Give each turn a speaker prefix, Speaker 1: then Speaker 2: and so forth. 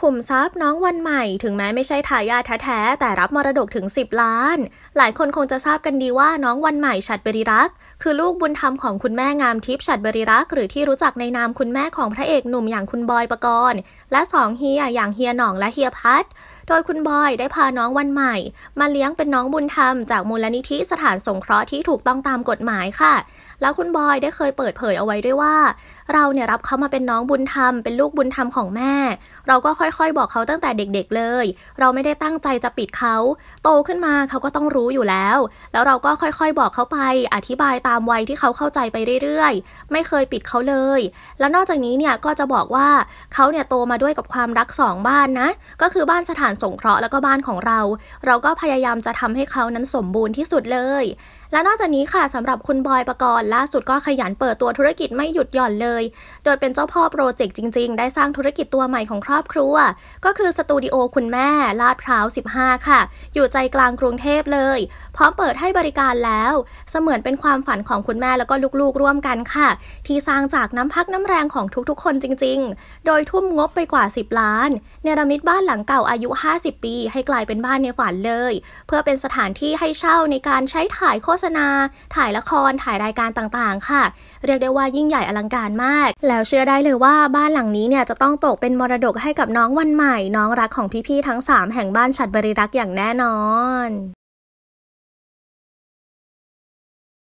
Speaker 1: ขุมทรัพย์น้องวันใหม่ ถึงแม้ไม่ใช่ทายาทแท้แต่รับมรดกถึง10 ล้าน หลายคนคงจะทราบกันดีว่าน้องวันใหม่ฉัดบริรักษ์คือลูกบุญธรรมของคุณแม่งามทิพย์ฉัดบริรักษ์หรือที่รู้จักในนามคุณแม่ของพระเอกหนุ่มอย่างคุณบอยปกรณ์และสองเฮียอย่างเฮียหน่องและเฮียพัดโดยคุณบอยได้พาน้องวันใหม่มาเลี้ยงเป็นน้องบุญธรรมจากมูลนิธิสถานสงเคราะห์ที่ถูกต้องตามกฎหมายค่ะ แล้วคุณบอยได้เคยเปิดเผยเอาไว้ด้วยว่า เราเนี่ยรับเขามาเป็นน้องบุญธรรมเป็นลูกบุญธรรมของแม่ เราก็ค่อยๆ บอกเขาตั้งแต่เด็กๆเลย เราไม่ได้ตั้งใจจะปิดเขา โตขึ้นมาเขาก็ต้องรู้อยู่แล้ว แล้วเราก็ค่อยๆบอกเขาไป อธิบายตามวัยที่เขาเข้าใจไปเรื่อยๆ ไม่เคยปิดเขาเลย แล้วนอกจากนี้เนี่ยก็จะบอกว่าเขาเนี่ยโตมาด้วยกับความรักสองบ้านนะ ก็คือบ้านสถานสงเคราะห์แล้วก็บ้านของเรา เราก็พยายามจะทำให้เขานั้นสมบูรณ์ที่สุดเลยและนอกจากนี้ค่ะสำหรับคุณบอยประกรณ์ล่าสุดก็ขยันเปิดตัวธุรกิจไม่หยุดหย่อนเลย โดยเป็นเจ้าพ่อโปรเจกต์จริงๆ ได้สร้างธุรกิจตัวใหม่ของครอบครัว ก็คือสตูดิโอคุณแม่ลาดพร้าว 15 ค่ะ อยู่ใจกลางกรุงเทพเลย พร้อมเปิดให้บริการแล้ว เสมือนเป็นความฝันของคุณแม่แล้วก็ลูกๆร่วมกันค่ะ ที่สร้างจากน้ำพักน้ำแรงของทุกๆ คนจริง ๆ โดยทุ่มงบไปกว่า 10 ล้านเนรมิตบ้านหลังเก่าอายุ 50 ปี ให้กลายเป็นบ้านในฝันเลย เพื่อเป็นสถานที่ให้เช่าในการใช้ถ่ายโฆษษณาถ่ายละครถ่ายรายการต่างๆค่ะ เรียกได้ว่ายิ่งใหญ่อลังการมาก แล้วเชื่อได้เลยว่าบ้านหลังนี้เนี่ยจะต้องตกเป็นมรดกให้กับน้องวันใหม่ น้องรักของพี่ๆทั้ง 3 แห่งบ้านฉัดบริรักษ์อย่างแน่นอน